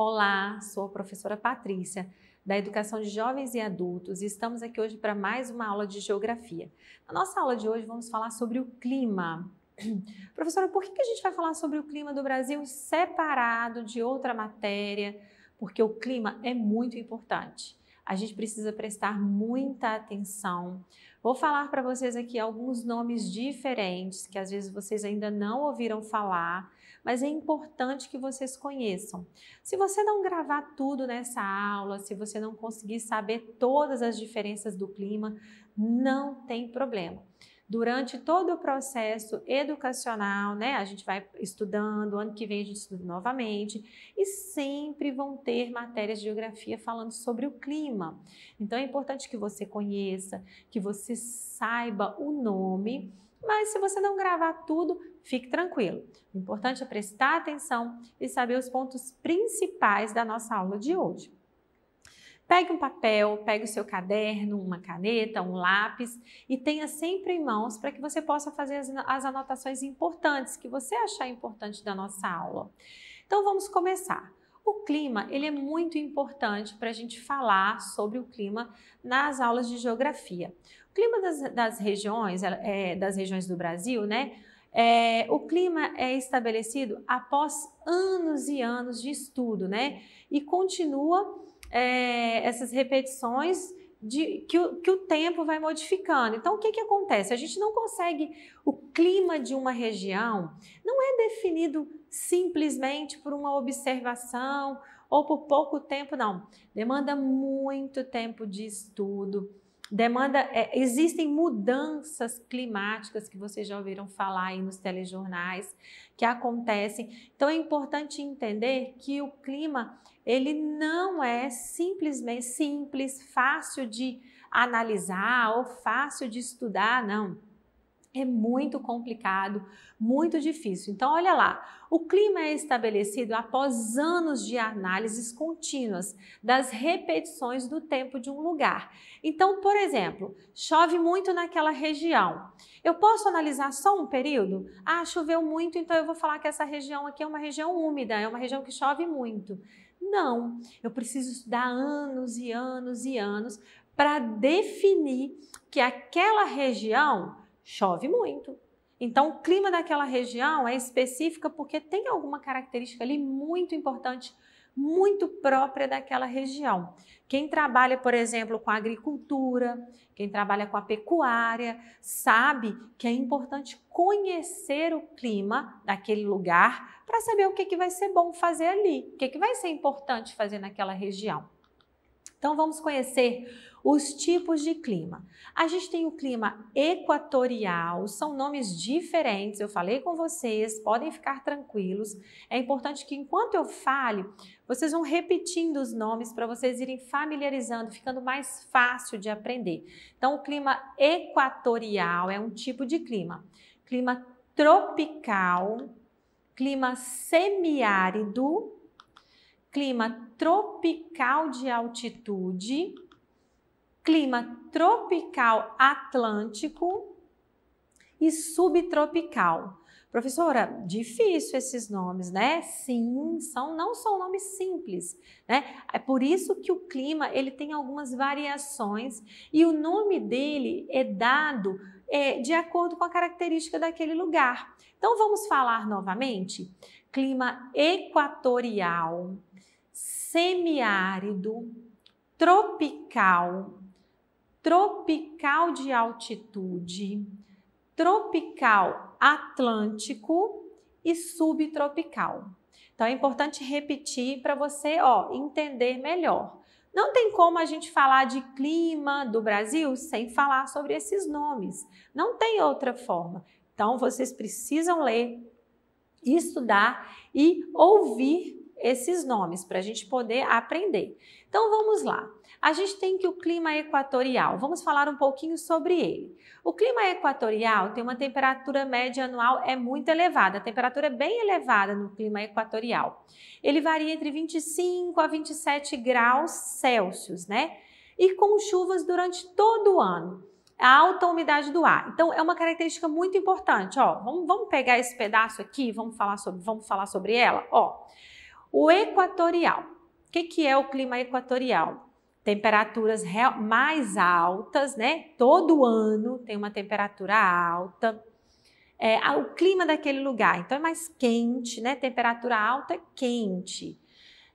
Olá, sou a professora Patrícia, da Educação de Jovens e Adultos, e estamos aqui hoje para mais uma aula de Geografia. Na nossa aula de hoje, vamos falar sobre o clima. professora, por que a gente vai falar sobre o clima do Brasil separado de outra matéria? Porque o clima é muito importante. A gente precisa prestar muita atenção. Vou falar para vocês aqui alguns nomes diferentes que às vezes vocês ainda não ouviram falar mas é importante que vocês conheçam. Se você não gravar tudo nessa aula, se você não conseguir saber todas as diferenças do clima, não tem problema durante todo o processo educacional, né? A gente vai estudando, ano que vem a gente estuda novamente e sempre vão ter matérias de geografia falando sobre o clima. Então é importante que você conheça, que você saiba o nome mas se você não gravar tudo, fique tranquilo. O importante é prestar atenção e saber os pontos principais da nossa aula de hoje. Pegue um papel, pegue o seu caderno, uma caneta, um lápis e tenha sempre em mãos para que você possa fazer as, anotações importantes que você achar importante da nossa aula. Então vamos começar. O clima ele é muito importante para a gente falar sobre o clima nas aulas de geografia. O clima das, das regiões, é, das regiões do Brasil, né? É, o clima é estabelecido após anos e anos de estudo, né? E continua é, essas repetições de, que, o, que o tempo vai modificando. Então, o que, que acontece? A gente não consegue. O clima de uma região não é definido simplesmente por uma observação ou por pouco tempo, não. Demanda muito tempo de estudo. Demanda, é, existem mudanças climáticas que vocês já ouviram falar aí nos telejornais que acontecem. Então é importante entender que o clima ele não é simplesmente simples, fácil de analisar ou fácil de estudar, não. É muito complicado, muito difícil. Então, olha lá, o clima é estabelecido após anos de análises contínuas das repetições do tempo de um lugar. Então, por exemplo, chove muito naquela região. Eu posso analisar só um período? Ah, choveu muito, então eu vou falar que essa região aqui é uma região úmida, é uma região que chove muito. Não, eu preciso estudar anos e anos e anos para definir que aquela região chove muito. Então, o clima daquela região é específica porque tem alguma característica ali muito importante, muito própria daquela região. Quem trabalha, por exemplo, com a agricultura, quem trabalha com a pecuária, sabe que é importante conhecer o clima daquele lugar para saber o que, que vai ser bom fazer ali, o que, que vai ser importante fazer naquela região. Então, vamos conhecer os tipos de clima. A gente tem o clima equatorial, são nomes diferentes. Eu falei com vocês, podem ficar tranquilos. É importante que enquanto eu fale, vocês vão repetindo os nomes para vocês irem familiarizando, ficando mais fácil de aprender. Então, o clima equatorial é um tipo de clima. Clima tropical, clima semiárido, clima tropical de altitude clima tropical atlântico e subtropical. Professora, difícil esses nomes, né? Sim, são, não são nomes simples, né? É por isso que o clima ele tem algumas variações e o nome dele é dado é, de acordo com a característica daquele lugar. Então vamos falar novamente: clima equatorial, semiárido, tropical, tropical de altitude, tropical atlântico e subtropical. Então é importante repetir para você, ó, entender melhor. Não tem como a gente falar de clima do Brasil sem falar sobre esses nomes. Não tem outra forma. Então vocês precisam ler, estudar e ouvir esses nomes para a gente poder aprender. Então vamos lá. A gente tem que o clima equatorial. Vamos falar um pouquinho sobre ele. O clima equatorial tem uma temperatura média anual é muito elevada. A temperatura é bem elevada no clima equatorial. Ele varia entre 25 a 27 graus Celsius, né? E com chuvas durante todo o ano a alta umidade do ar. Então, é uma característica muito importante. Ó, vamos, vamos pegar esse pedaço aqui, vamos falar sobre, vamos falar sobre ela. Ó, o equatorial. O que, que é o clima equatorial? Temperaturas mais altas, né? Todo ano tem uma temperatura alta. É, o clima daquele lugar, então é mais quente, né? Temperatura alta é quente.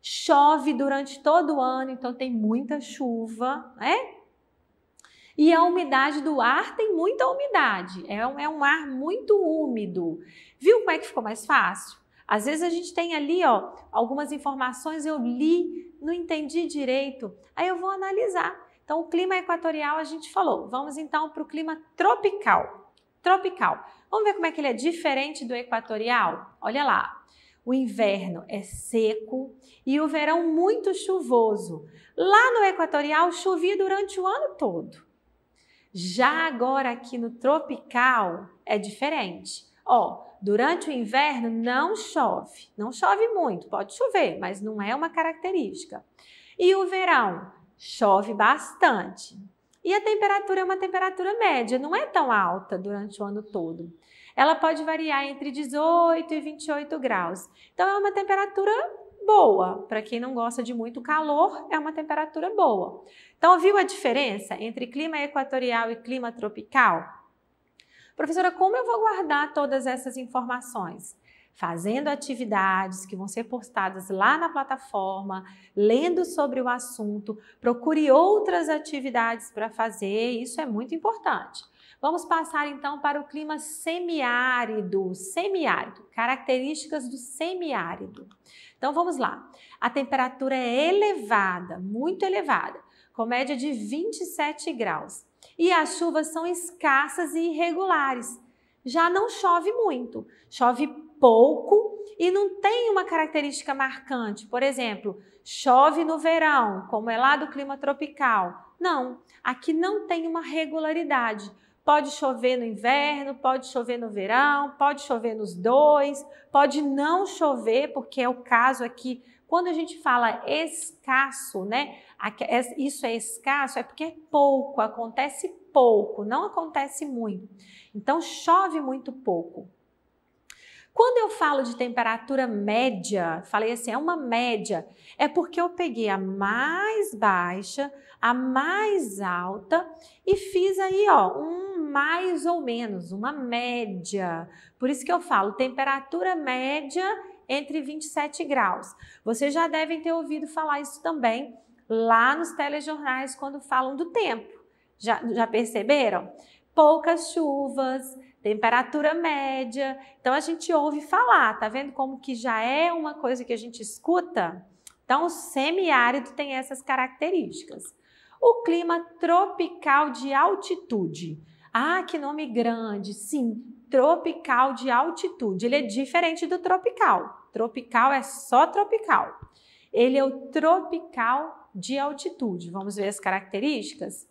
Chove durante todo o ano, então tem muita chuva, né? E a umidade do ar tem muita umidade, é um, é um ar muito úmido. Viu como é que ficou mais fácil? Às vezes a gente tem ali, ó, algumas informações eu li, não entendi direito. Aí eu vou analisar. Então, o clima equatorial a gente falou. Vamos então para o clima tropical. Tropical. Vamos ver como é que ele é diferente do equatorial? Olha lá. O inverno é seco e o verão muito chuvoso. Lá no equatorial, chovia durante o ano todo. Já agora aqui no tropical é diferente. Ó, Durante o inverno não chove, não chove muito, pode chover, mas não é uma característica. E o verão chove bastante. E a temperatura é uma temperatura média, não é tão alta durante o ano todo. Ela pode variar entre 18 e 28 graus. Então é uma temperatura boa. Para quem não gosta de muito calor, é uma temperatura boa. Então, viu a diferença entre clima equatorial e clima tropical? Professora, como eu vou guardar todas essas informações? Fazendo atividades que vão ser postadas lá na plataforma, lendo sobre o assunto, procure outras atividades para fazer, isso é muito importante. Vamos passar então para o clima semiárido. Semiárido, características do semiárido. Então vamos lá. A temperatura é elevada, muito elevada, com média de 27 graus e as chuvas são escassas e irregulares. Já não chove muito, chove pouco e não tem uma característica marcante. Por exemplo, chove no verão, como é lá do clima tropical. Não, aqui não tem uma regularidade. Pode chover no inverno, pode chover no verão, pode chover nos dois, pode não chover, porque é o caso aqui quando a gente fala escasso, né? Isso é escasso, é porque é pouco, acontece pouco, não acontece muito. Então chove muito pouco. Quando eu falo de temperatura média, falei assim, é uma média, é porque eu peguei a mais baixa, a mais alta e fiz aí, ó, um mais ou menos, uma média. Por isso que eu falo temperatura média entre 27 graus. Vocês já devem ter ouvido falar isso também lá nos telejornais quando falam do tempo. Já, já perceberam? Poucas chuvas, temperatura média. Então a gente ouve falar, tá vendo como que já é uma coisa que a gente escuta? Então o semiárido tem essas características. O clima tropical de altitude. Ah, que nome grande! Sim, tropical de altitude. Ele é diferente do tropical. Tropical é só tropical. Ele é o tropical de altitude. Vamos ver as características?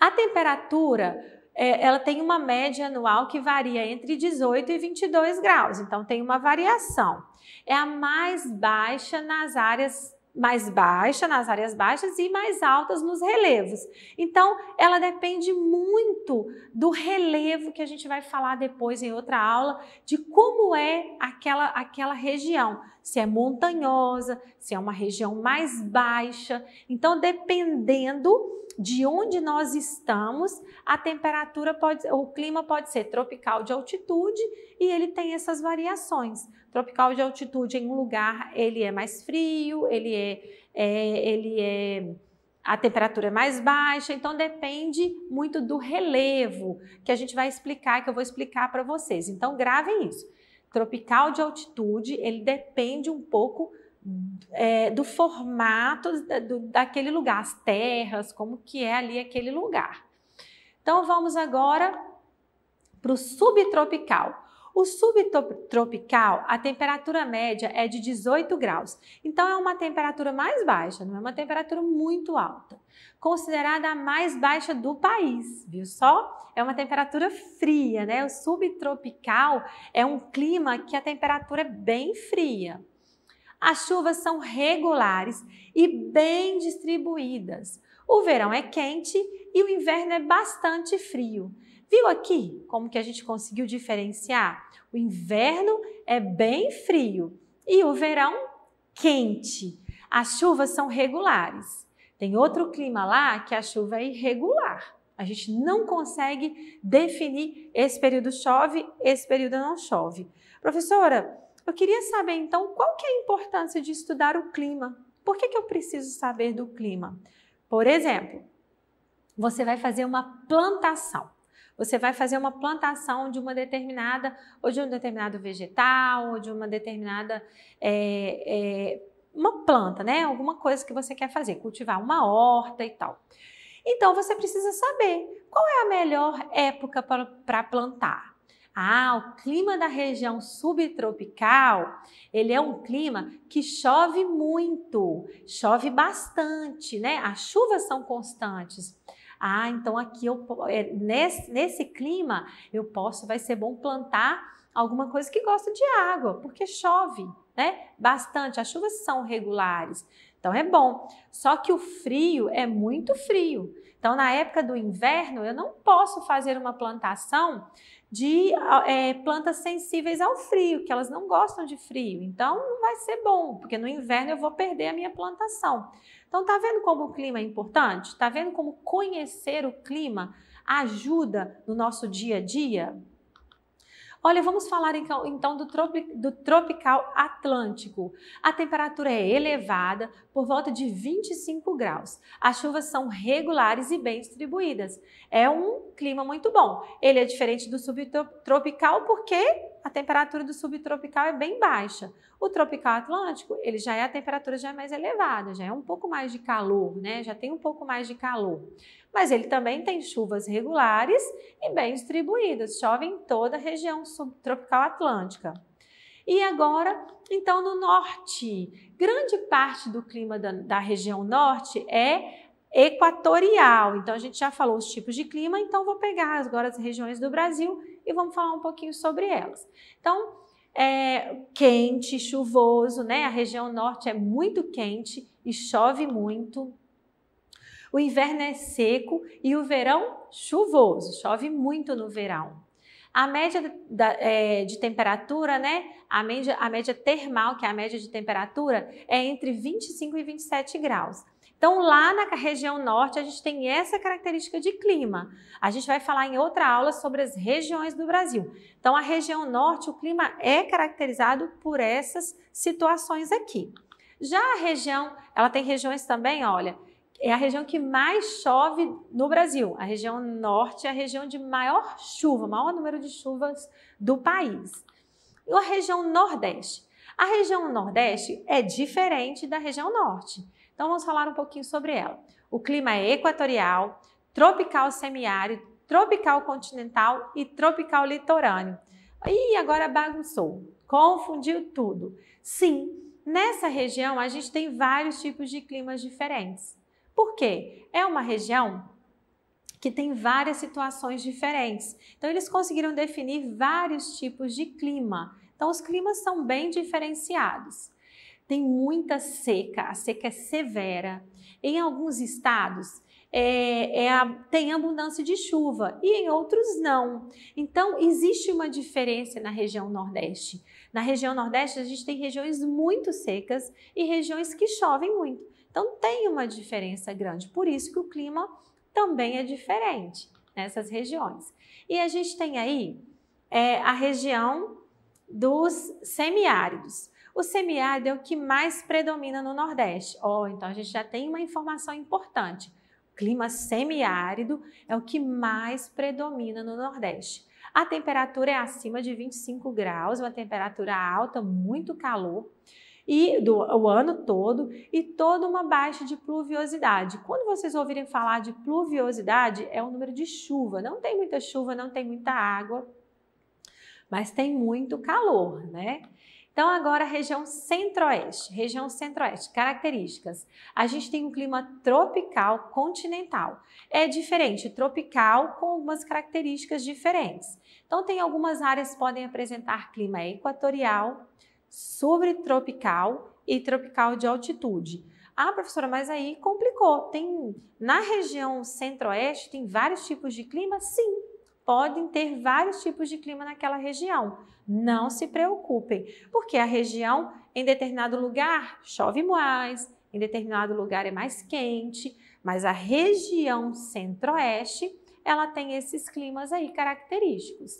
A temperatura é, ela tem uma média anual que varia entre 18 e 22 graus, então tem uma variação. É a mais baixa nas áreas mais baixa nas áreas baixas e mais altas nos relevos. Então, ela depende muito do relevo que a gente vai falar depois em outra aula de como é aquela aquela região, se é montanhosa, se é uma região mais baixa. Então, dependendo de onde nós estamos, a temperatura pode, o clima pode ser tropical de altitude e ele tem essas variações. Tropical de altitude em um lugar ele é mais frio, ele é, é ele é a temperatura é mais baixa, então depende muito do relevo que a gente vai explicar, que eu vou explicar para vocês. Então gravem isso. Tropical de altitude ele depende um pouco é, do formato da, do, daquele lugar, as terras, como que é ali aquele lugar. Então vamos agora para o subtropical. O subtropical, a temperatura média é de 18 graus. Então é uma temperatura mais baixa, não é uma temperatura muito alta. Considerada a mais baixa do país, viu só? É uma temperatura fria, né? O subtropical é um clima que a temperatura é bem fria. As chuvas são regulares e bem distribuídas. O verão é quente e o inverno é bastante frio. Viu aqui como que a gente conseguiu diferenciar? O inverno é bem frio e o verão quente. As chuvas são regulares. Tem outro clima lá que a chuva é irregular. A gente não consegue definir esse período chove, esse período não chove. Professora, eu queria saber então qual que é a importância de estudar o clima. Por que, que eu preciso saber do clima? Por exemplo, você vai fazer uma plantação. Você vai fazer uma plantação de uma determinada, ou de um determinado vegetal, ou de uma determinada é, é, uma planta, né? Alguma coisa que você quer fazer, cultivar uma horta e tal. Então você precisa saber qual é a melhor época para plantar. Ah, o clima da região subtropical, ele é um clima que chove muito, chove bastante, né? As chuvas são constantes. Ah, então aqui eu é, nesse, nesse clima eu posso, vai ser bom plantar alguma coisa que gosta de água, porque chove, né? Bastante, as chuvas são regulares. Então é bom. Só que o frio é muito frio. Então na época do inverno eu não posso fazer uma plantação de ah, é, plantas sensíveis ao frio, que elas não gostam de frio. Então, não vai ser bom, porque no inverno eu vou perder a minha plantação. Então, tá vendo como o clima é importante? Tá vendo como conhecer o clima ajuda no nosso dia a dia? Olha, vamos falar então, então do, tropi do tropical atlântico. A temperatura é elevada, por volta de 25 graus. As chuvas são regulares e bem distribuídas. É um clima muito bom. Ele é diferente do subtropical porque a temperatura do subtropical é bem baixa. O tropical atlântico, ele já é a temperatura já é mais elevada, já é um pouco mais de calor, né? Já tem um pouco mais de calor. Mas ele também tem chuvas regulares e bem distribuídas, chove em toda a região subtropical atlântica. E agora, então, no norte, grande parte do clima da, da região norte é equatorial. Então, a gente já falou os tipos de clima, então vou pegar agora as regiões do Brasil e vamos falar um pouquinho sobre elas. Então, é, quente, chuvoso, né? A região norte é muito quente e chove muito. O inverno é seco e o verão chuvoso, chove muito no verão. A média da, é, de temperatura, né? A média, a média termal, que é a média de temperatura, é entre 25 e 27 graus. Então, lá na região norte, a gente tem essa característica de clima. A gente vai falar em outra aula sobre as regiões do Brasil. Então, a região norte, o clima é caracterizado por essas situações aqui. Já a região, ela tem regiões também, olha, é a região que mais chove no Brasil. A região norte é a região de maior chuva, maior número de chuvas do país. E a região nordeste. A região nordeste é diferente da região norte. Então vamos falar um pouquinho sobre ela. O clima é equatorial, tropical semiárido, tropical continental e tropical litorâneo. E agora bagunçou, confundiu tudo. Sim, nessa região a gente tem vários tipos de climas diferentes. Por quê? É uma região que tem várias situações diferentes. Então eles conseguiram definir vários tipos de clima. Então os climas são bem diferenciados tem muita seca, a seca é severa. Em alguns estados, é, é a, tem abundância de chuva e em outros não. Então, existe uma diferença na região Nordeste. Na região Nordeste, a gente tem regiões muito secas e regiões que chovem muito. Então, tem uma diferença grande. Por isso que o clima também é diferente nessas regiões. E a gente tem aí é, a região dos semiáridos. O semiárido é o que mais predomina no Nordeste. Oh, então a gente já tem uma informação importante. O clima semiárido é o que mais predomina no Nordeste. A temperatura é acima de 25 graus, uma temperatura alta, muito calor e do, o ano todo e toda uma baixa de pluviosidade. Quando vocês ouvirem falar de pluviosidade, é o número de chuva. Não tem muita chuva, não tem muita água, mas tem muito calor, né? Então, agora região centro-oeste. Região centro-oeste, características. A gente tem um clima tropical continental. É diferente, tropical com algumas características diferentes. Então, tem algumas áreas que podem apresentar clima equatorial, subtropical e tropical de altitude. Ah, professora, mas aí complicou. Tem na região centro-oeste tem vários tipos de clima? Sim, podem ter vários tipos de clima naquela região. Não se preocupem, porque a região em determinado lugar chove mais, em determinado lugar é mais quente, mas a região centro-oeste ela tem esses climas aí característicos.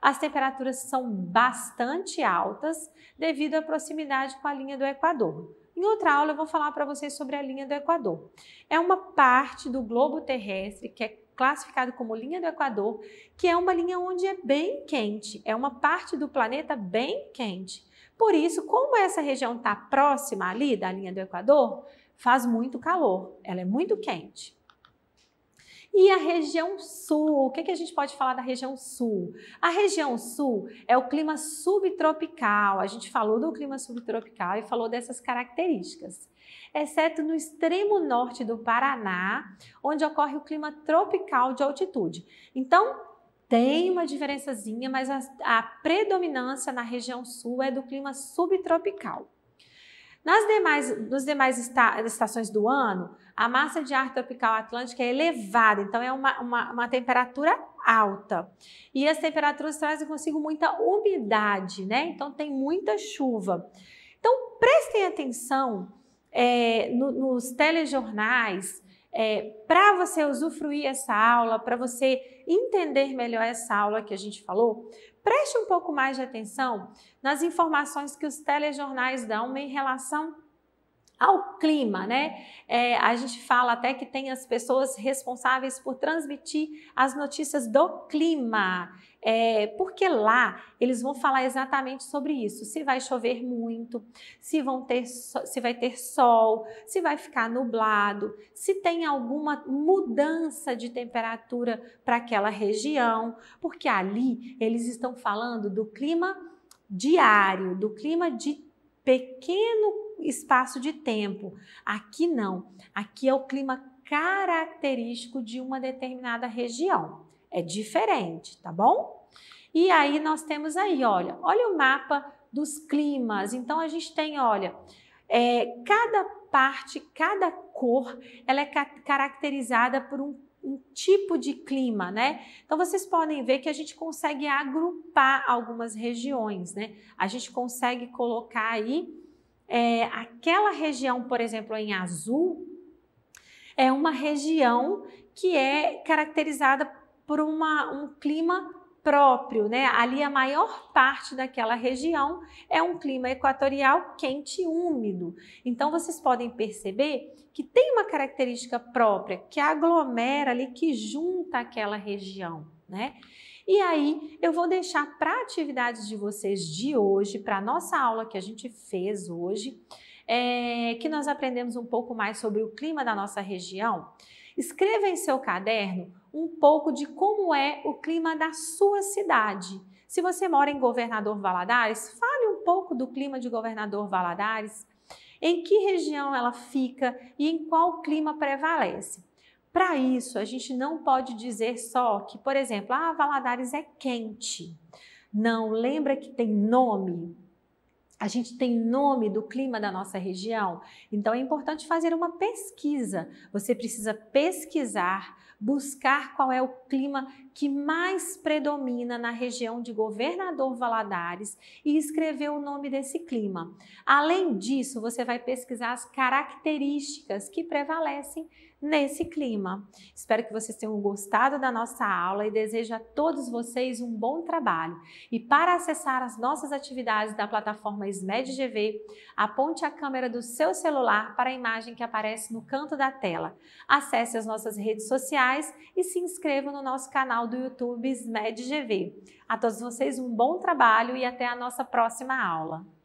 As temperaturas são bastante altas devido à proximidade com a linha do Equador. Em outra aula eu vou falar para vocês sobre a linha do Equador. É uma parte do globo terrestre que é classificado como linha do Equador, que é uma linha onde é bem quente, é uma parte do planeta bem quente. Por isso, como essa região está próxima ali da linha do Equador, faz muito calor, ela é muito quente. E a região sul, o que, que, a gente pode falar da região sul? A região sul é o clima subtropical. A gente falou do clima subtropical e falou dessas características exceto no extremo norte do Paraná, onde ocorre o clima tropical de altitude. Então, tem uma diferençazinha, mas a, a, predominância na região sul é do clima subtropical. Nas demais, nos demais esta, estações do ano, a massa de ar tropical atlântica é elevada, então é uma, uma, uma temperatura alta. E as temperaturas trazem consigo muita umidade, né? Então tem muita chuva. Então prestem atenção é, no, nos telejornais, é, para você usufruir essa aula, para você entender melhor essa aula que a gente falou, preste um pouco mais de atenção nas informações que os telejornais dão em relação ao clima, né? É, a gente fala até que tem as pessoas responsáveis por transmitir as notícias do clima é, porque lá eles vão falar exatamente sobre isso: se vai chover muito, se, vão ter, se vai ter sol, se vai ficar nublado, se tem alguma mudança de temperatura para aquela região, porque ali eles estão falando do clima diário, do clima de pequeno espaço de tempo. Aqui não, aqui é o clima característico de uma determinada região. É diferente, tá bom? E aí nós temos aí, olha, olha o mapa dos climas. Então a gente tem, olha, é, cada parte, cada cor, ela é ca caracterizada por um, um tipo de clima, né? Então vocês podem ver que a gente consegue agrupar algumas regiões, né? A gente consegue colocar aí é, aquela região, por exemplo, em azul, é uma região que é caracterizada por uma, um clima próprio, né? Ali a maior parte daquela região é um clima equatorial quente e úmido. Então vocês podem perceber que tem uma característica própria que aglomera ali, que junta aquela região, né? E aí eu vou deixar para a atividade de vocês de hoje, para a nossa aula que a gente fez hoje, é, que nós aprendemos um pouco mais sobre o clima da nossa região, escreva em seu caderno um pouco de como é o clima da sua cidade. Se você mora em Governador Valadares, fale um pouco do clima de Governador Valadares, em que região ela fica e em qual clima prevalece. Para isso, a gente não pode dizer só que, por exemplo, ah, Valadares é quente. Não, lembra que tem nome a gente tem nome do clima da nossa região, então é importante fazer uma pesquisa. Você precisa pesquisar, buscar qual é o clima que mais predomina na região de Governador Valadares e escreveu o nome desse clima. Além disso, você vai pesquisar as características que prevalecem nesse clima. Espero que vocês tenham gostado da nossa aula e desejo a todos vocês um bom trabalho. E para acessar as nossas atividades da plataforma SMED GV, aponte a câmera do seu celular para a imagem que aparece no canto da tela. Acesse as nossas redes sociais e se inscreva no nosso canal do YouTube SMEDGV. GV. A todos vocês um bom trabalho e até a nossa próxima aula.